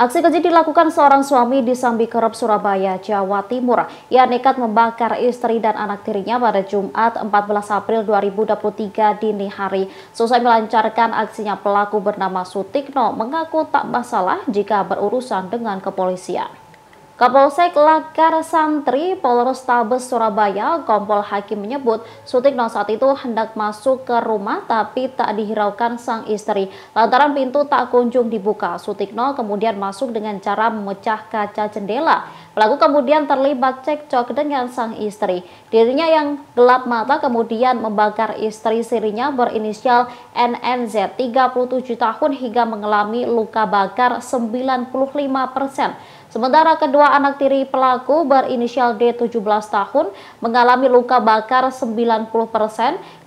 Aksi keji dilakukan seorang suami di Sambi Sambikerep, Surabaya, Jawa Timur. Ia nekat membakar istri dan anak tirinya pada Jumat 14 April 2023 dini hari. Selesai melancarkan aksinya pelaku bernama Sutikno mengaku tak masalah jika berurusan dengan kepolisian. Kapolsek Lakar Santri Polrestabes Surabaya Kompol Hakim menyebut Sutikno saat itu hendak masuk ke rumah tapi tak dihiraukan sang istri lantaran pintu tak kunjung dibuka Sutikno kemudian masuk dengan cara memecah kaca jendela Pelaku kemudian terlibat cekcok dengan sang istri. Dirinya yang gelap mata kemudian membakar istri sirinya berinisial NNZ 37 tahun hingga mengalami luka bakar 95 persen. Sementara kedua anak tiri pelaku berinisial D 17 tahun mengalami luka bakar 90%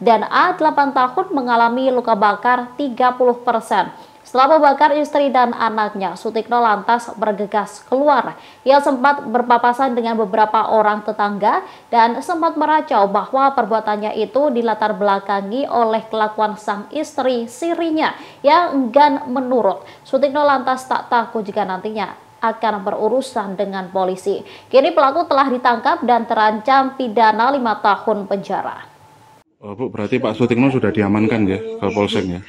dan A 8 tahun mengalami luka bakar 30%. Setelah membakar istri dan anaknya, Sutikno lantas bergegas keluar. Ia sempat berpapasan dengan beberapa orang tetangga dan sempat meracau bahwa perbuatannya itu dilatar belakangi oleh kelakuan sang istri sirinya yang enggan menurut. Sutikno lantas tak takut jika nantinya akan berurusan dengan polisi. Kini pelaku telah ditangkap dan terancam pidana lima tahun penjara. Oh, Bu, berarti Pak Sutikno sudah diamankan ya ke Polsek ya?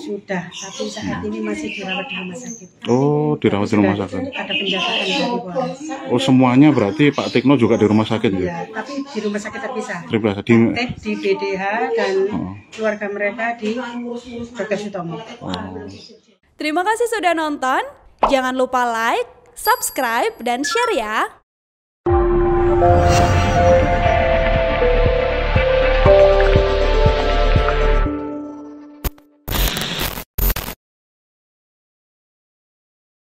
Sudah, tapi saat ini masih dirawat di rumah sakit. Oh, dirawat di rumah sakit. Ada penjagaan dari Polres. Oh, semuanya berarti Pak Tekno juga di rumah sakit ya? Iya, tapi di rumah sakit terpisah. Terpisah di Tek di BDH dan oh. keluarga mereka di Jogja Sutomo. Oh. Terima kasih sudah nonton. Jangan lupa like, subscribe, dan share ya.